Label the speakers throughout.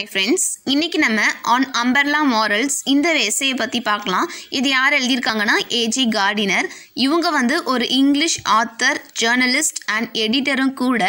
Speaker 1: hi friends இன்றைக்கி நம்ம on umbrella morals இந்த எஸ்ஸையை பற்றி பார்க்கலாம் இது யார் எழுதியிருக்காங்கன்னா ஏஜி கார்டினர் இவங்க வந்து ஒரு இங்கிலீஷ் ஆத்தர் ஜேர்னலிஸ்ட் அண்ட் எடிட்டரும் கூட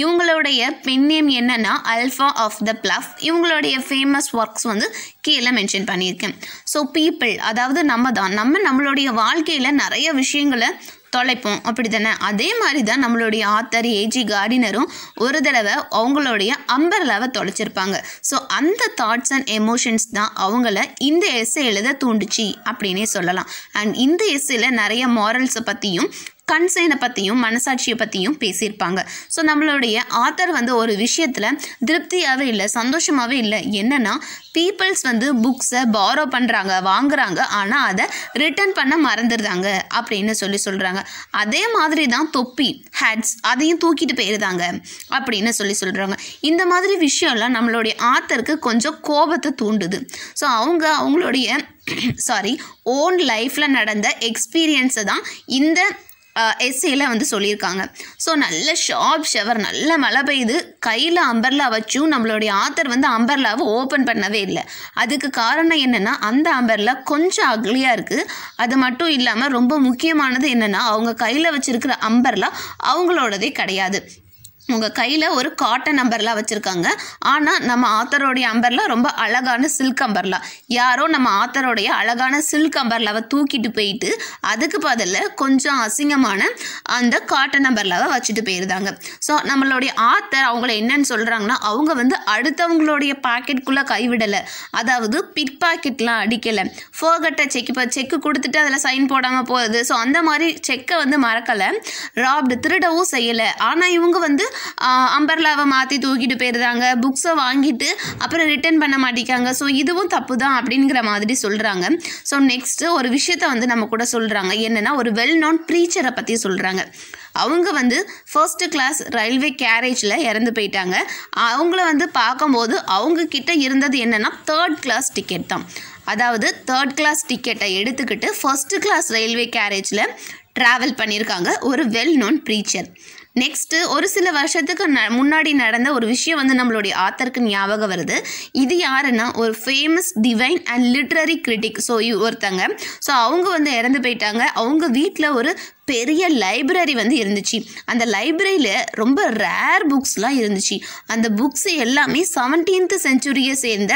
Speaker 1: இவங்களுடைய பென் நேம் என்னென்னா அல்ஃபா ஆஃப் த பிளஃப் இவங்களுடைய ஃபேமஸ் ஒர்க்ஸ் வந்து கீழே மென்ஷன் பண்ணியிருக்கேன் ஸோ பீப்புள் அதாவது நம்ம தான் நம்ம நம்மளுடைய வாழ்க்கையில் நிறைய விஷயங்களை தொலைப்போம் அப்படி தானே அதே மாதிரி தான் நம்மளுடைய ஆத்தர் ஏஜி கார்டினரும் ஒரு தடவை அவங்களுடைய அம்பர்லாவை தொலைச்சிருப்பாங்க ஸோ அந்த தாட்ஸ் அண்ட் எமோஷன்ஸ் தான் அவங்கள இந்த எஸ்ஸை எழுத தூண்டுச்சு அப்படின்னே சொல்லலாம் அண்ட் இந்த எஸ்ஸையில் நிறைய மாரல்ஸை பற்றியும் கன்சைனை பற்றியும் மனசாட்சியை பற்றியும் பேசியிருப்பாங்க ஸோ நம்மளுடைய ஆத்தர் வந்து ஒரு விஷயத்தில் திருப்தியாகவே இல்லை சந்தோஷமாகவே இல்லை என்னென்னா பீப்புள்ஸ் வந்து புக்ஸை பாரோ பண்ணுறாங்க வாங்குறாங்க ஆனால் அதை ரிட்டர்ன் பண்ண மறந்துடுறாங்க அப்படின்னு சொல்லி சொல்கிறாங்க அதே மாதிரி தான் தொப்பி ஹேட்ஸ் அதையும் தூக்கிட்டு போயிருந்தாங்க அப்படின்னு சொல்லி சொல்கிறாங்க இந்த மாதிரி விஷயம்லாம் நம்மளுடைய ஆத்தருக்கு கொஞ்சம் கோபத்தை தூண்டுது ஸோ அவங்க அவங்களுடைய சாரி ஓன் லைஃப்பில் நடந்த எக்ஸ்பீரியன்ஸை தான் இந்த எஸ்ஸையில் வந்து சொல்லியிருக்காங்க ஸோ நல்ல ஷார்ப் ஷவர் நல்ல மழை பெய்யுது கையில் அம்பர்லா வச்சும் நம்மளுடைய ஆத்தர் வந்து அம்பர்லாவை ஓப்பன் பண்ணவே இல்லை அதுக்கு காரணம் என்னென்னா அந்த அம்பர்லா கொஞ்சம் அக்லியாக இருக்குது அது மட்டும் இல்லாமல் ரொம்ப முக்கியமானது என்னென்னா அவங்க கையில் வச்சுருக்கிற அம்பர்லா அவங்களோடதே கிடையாது உங்கள் கையில் ஒரு காட்டன் அம்பர்லாம் வச்சுருக்காங்க ஆனால் நம்ம ஆத்தரோடைய அம்பர்லாம் ரொம்ப அழகான சில்க் அம்பர்லா யாரோ நம்ம ஆத்தரோடைய அழகான சில்க் அம்பர்லாவை தூக்கிட்டு போயிட்டு அதுக்கு பதில் கொஞ்சம் அசிங்கமான அந்த காட்டன் அம்பர்லாவை வச்சுட்டு போயிருந்தாங்க ஸோ நம்மளுடைய ஆத்தர் அவங்கள என்னன்னு சொல்கிறாங்கன்னா அவங்க வந்து அடுத்தவங்களுடைய பாக்கெட்குள்ளே கைவிடலை அதாவது பிக் பாக்கெட்லாம் அடிக்கலை ஃபோகட்டை செக் இப்போ செக்கு கொடுத்துட்டு அதில் சைன் போடாமல் போகிறது ஸோ அந்த மாதிரி செக்கை வந்து மறக்கலை ராப்டு திருடவும் செய்யலை ஆனால் இவங்க வந்து அம்பர்லாவை மாற்றி தூக்கிட்டு போயிடுறாங்க புக்ஸை வாங்கிட்டு அப்புறம் ரிட்டர்ன் பண்ண மாட்டேங்காங்க ஸோ இதுவும் தப்பு தான் அப்படிங்கிற மாதிரி சொல்கிறாங்க ஸோ நெக்ஸ்ட்டு ஒரு விஷயத்தை வந்து நம்ம கூட சொல்கிறாங்க என்னென்னா ஒரு வெல் நோன் ப்ரீச்சரை பற்றி சொல்கிறாங்க அவங்க வந்து ஃபர்ஸ்ட் கிளாஸ் ரயில்வே கேரேஜில் இறந்து போயிட்டாங்க அவங்கள வந்து பார்க்கும்போது அவங்கக்கிட்ட இருந்தது என்னென்னா தேர்ட் கிளாஸ் டிக்கெட் தான் அதாவது தேர்ட் கிளாஸ் டிக்கெட்டை எடுத்துக்கிட்டு ஃபஸ்ட்டு கிளாஸ் ரயில்வே கேரேஜில் ட்ராவல் பண்ணியிருக்காங்க ஒரு வெல் நோன் ப்ரீச்சர் நெக்ஸ்ட்டு ஒரு சில வருஷத்துக்கு ந முன்னாடி நடந்த ஒரு விஷயம் வந்து நம்மளுடைய ஆத்தருக்கு ஞாபகம் வருது இது யாருன்னா ஒரு famous divine and literary critic so ஒருத்தங்க ஸோ அவங்க வந்து இறந்து போயிட்டாங்க அவங்க வீட்டில் ஒரு பெரிய லைப்ரரி வந்து இருந்துச்சு அந்த லைப்ரரியில் ரொம்ப ரேர் புக்ஸ்லாம் இருந்துச்சு அந்த புக்ஸ் எல்லாமே செவன்டீன்த் செஞ்சுரியை சேர்ந்த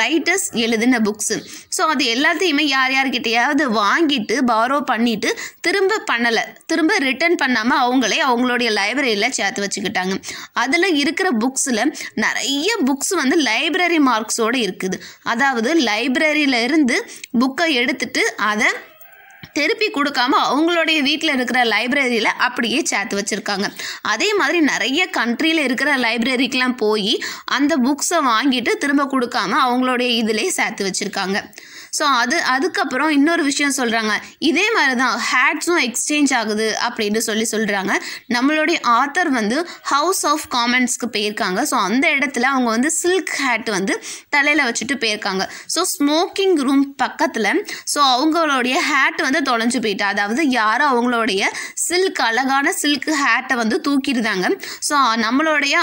Speaker 1: ரைட்டர்ஸ் எழுதின புக்ஸு ஸோ அது எல்லாத்தையுமே யார் யார்கிட்டையாவது வாங்கிட்டு பாரோ பண்ணிவிட்டு திரும்ப பண்ணலை திரும்ப ரிட்டர்ன் பண்ணாமல் அவங்களே அவங்களுடைய லைப்ரரியில் சேர்த்து வச்சுக்கிட்டாங்க அதில் இருக்கிற புக்ஸில் நிறைய புக்ஸ் வந்து லைப்ரரி மார்க்ஸோடு இருக்குது அதாவது லைப்ரரியில இருந்து புக்கை எடுத்துட்டு அதை திருப்பி கொடுக்காம அவங்களுடைய வீட்டில் இருக்கிற லைப்ரரியில் அப்படியே சேர்த்து வச்சுருக்காங்க அதே மாதிரி நிறைய கண்ட்ரியில் இருக்கிற லைப்ரரிக்கெலாம் போய் அந்த புக்ஸை வாங்கிட்டு திரும்ப கொடுக்காம அவங்களுடைய இதிலே சேர்த்து வச்சுருக்காங்க ஸோ அது அதுக்கப்புறம் இன்னொரு விஷயம் சொல்கிறாங்க இதே மாதிரி தான் ஹேட்ஸும் எக்ஸ்சேஞ்ச் ஆகுது அப்படின்னு சொல்லி சொல்கிறாங்க நம்மளுடைய ஆத்தர் வந்து ஹவுஸ் ஆஃப் காமன்ஸ்க்கு போயிருக்காங்க ஸோ அந்த இடத்துல அவங்க வந்து சில்க் ஹேட் வந்து தலையில் வச்சுட்டு போயிருக்காங்க ஸோ ஸ்மோக்கிங் ரூம் பக்கத்தில் ஸோ அவங்களுடைய ஹேட் வந்து வந்து தொலைஞ்சு போயிட்டா அதாவது யாரும் அவங்களுடைய சில்க் அழகான சில்க் ஹேட்டை வந்து தூக்கிடுதாங்க ஸோ நம்மளுடைய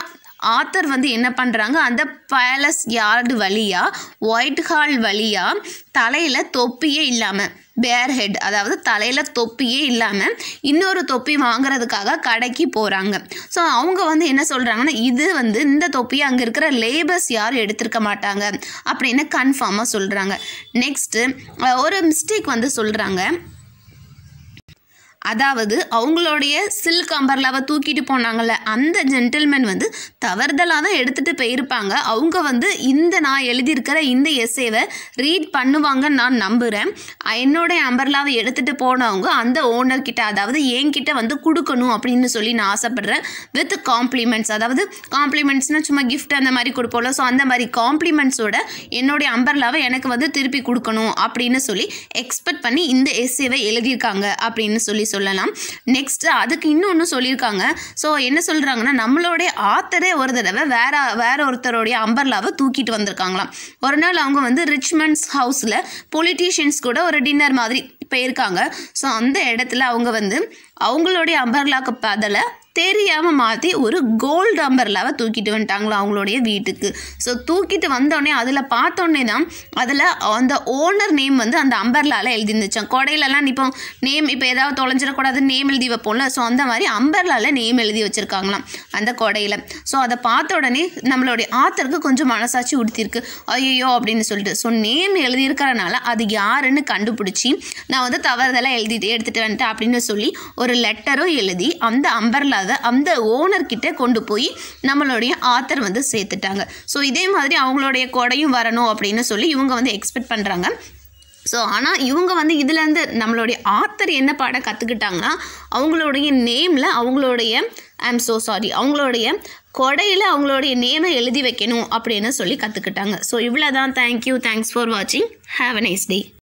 Speaker 1: ஆத்தர் வந்து என்ன பண்ணுறாங்க அந்த பேலஸ் யார்டு வழியாக ஒயிட் ஹால் வழியாக தலையில் தொப்பியே இல்லாமல் பேர் ஹெட் அதாவது தலையில் தொப்பியே இல்லாமல் இன்னொரு தொப்பி வாங்குறதுக்காக கடைக்கு போகிறாங்க ஸோ அவங்க வந்து என்ன சொல்கிறாங்கன்னா இது வந்து இந்த தொப்பியை அங்கே இருக்கிற லேபர்ஸ் யாரும் எடுத்திருக்க மாட்டாங்க அப்படின்னு கன்ஃபார்மாக சொல்கிறாங்க நெக்ஸ்ட்டு ஒரு மிஸ்டேக் வந்து சொல்கிறாங்க அதாவது அவங்களுடைய சில்க் அம்பர்லாவை தூக்கிட்டு போனாங்கள்ல அந்த ஜென்டில்மேன் வந்து தவறுதலாக தான் எடுத்துகிட்டு போயிருப்பாங்க அவங்க வந்து இந்த நான் எழுதியிருக்கிற இந்த எஸ்ஸேவை ரீட் பண்ணுவாங்கன்னு நான் நம்புகிறேன் என்னுடைய அம்பர்லாவை எடுத்துகிட்டு போனவங்க அந்த ஓனர்கிட்ட அதாவது என்கிட்ட வந்து கொடுக்கணும் அப்படின்னு சொல்லி நான் ஆசைப்பட்றேன் வித் காம்ப்ளிமெண்ட்ஸ் அதாவது காம்ப்ளிமெண்ட்ஸ்னால் சும்மா கிஃப்ட் அந்த மாதிரி கொடுப்போம்ல ஸோ அந்த மாதிரி காம்ப்ளிமெண்ட்ஸோட என்னுடைய அம்பர்லாவை எனக்கு வந்து திருப்பி கொடுக்கணும் அப்படின்னு சொல்லி எக்ஸ்பெக்ட் பண்ணி இந்த எஸ்ஸேவை எழுதியிருக்காங்க அப்படின்னு சொல்லி சொல்லலாம் நெக்ஸ்ட் அதுக்கு இன்னொன்று சொல்லியிருக்காங்க ஸோ என்ன சொல்கிறாங்கன்னா நம்மளுடைய ஆத்தரே ஒரு தடவை வேற வேற ஒருத்தருடைய அம்பர்லாவை தூக்கிட்டு வந்திருக்காங்களாம் ஒரு நாள் அவங்க வந்து ரிச்மெண்ட்ஸ் ஹவுஸில் பொலிட்டீஷியன்ஸ் கூட ஒரு டின்னர் மாதிரி போயிருக்காங்க ஸோ அந்த இடத்துல அவங்க வந்து அவங்களுடைய அம்பர்லாக்கு பதில தெரியாமல் மாற்றி ஒரு கோல்டு அம்பர்லாவ தூக்கிட்டு வந்துட்டாங்களா அவங்களுடைய வீட்டுக்கு ஸோ தூக்கிட்டு வந்தோடனே அதில் பார்த்தோன்னே தான் அதில் அந்த ஓனர் நேம் வந்து அந்த அம்பர்லாவில் எழுதிருந்துச்சான் கொடையிலலாம் இப்போ நேம் இப்போ ஏதாவது தொலைஞ்சிடக்கூடாது நேம் எழுதி வைப்போம்ல ஸோ அந்த மாதிரி அம்பர்லால நேம் எழுதி வச்சுருக்காங்களாம் அந்த கொடையில் ஸோ அதை பார்த்த உடனே நம்மளுடைய ஆத்தருக்கு கொஞ்சம் மனசாட்சி உடுத்திருக்கு ஐயோ அப்படின்னு சொல்லிட்டு ஸோ நேம் எழுதியிருக்கிறனால அது யாருன்னு கண்டுபிடிச்சி நான் வந்து தவறுதெல்லாம் எழுதிட்டு எடுத்துகிட்டு வந்துட்டேன் அப்படின்னு சொல்லி ஒரு லெட்டரும் எழுதி அந்த அம்பர்லா அதுக்காக அந்த ஓனர்கிட்ட கொண்டு போய் நம்மளுடைய ஆத்தர் வந்து சேர்த்துட்டாங்க ஸோ இதே மாதிரி அவங்களுடைய கொடையும் வரணும் அப்படின்னு சொல்லி இவங்க வந்து எக்ஸ்பெக்ட் பண்ணுறாங்க ஸோ ஆனால் இவங்க வந்து இதுலேருந்து நம்மளுடைய ஆத்தர் என்ன பாடம் கற்றுக்கிட்டாங்கன்னா அவங்களுடைய நேமில் அவங்களுடைய ஐ ஸோ சாரி அவங்களுடைய கொடையில் அவங்களுடைய நேமை எழுதி வைக்கணும் அப்படின்னு சொல்லி கற்றுக்கிட்டாங்க ஸோ இவ்வளோ தான் தேங்க்யூ தேங்க்ஸ் ஃபார் வாட்சிங் ஹாவ் அ நைஸ் டே